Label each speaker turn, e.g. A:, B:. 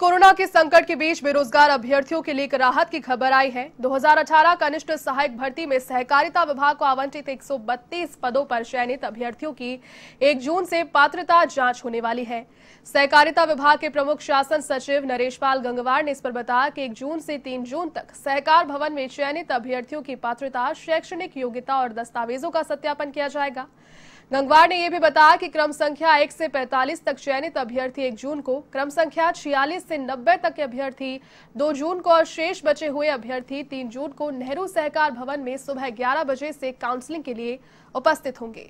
A: corona के संकट के बीच बेरोजगार अभ्यर्थियों के लिए राहत की खबर आई है 2018 कनिष्ठ सहायक भर्ती में सहकारिता विभाग को आवंटित 132 पदों पर चयनित अभ्यर्थियों की 1 जून से पात्रता जांच होने वाली है सहकारिता विभाग के प्रमुख शासन सचिव नरेश पाल गंगवार ने इस पर बताया कि 1 जून से 3 जून तक सहकार भवन में चयनित अभ्यर्थियों की पात्रता शैक्षणिक योग्यता और दस्तावेजों का सत्यापन किया जाएगा गंगवार ने यह भी बताया कि क्रम संख्या 1 से 45 तक चयनित अभ्यर्थी 1 जून को क्रम संख्या 46 से 90 तक के अभ्यर्थी 2 जून को और शेष बचे हुए अभ्यर्थी 3 जून को नेहरू सहकार भवन में सुबह 11 बजे से काउंसलिंग के लिए उपस्थित होंगे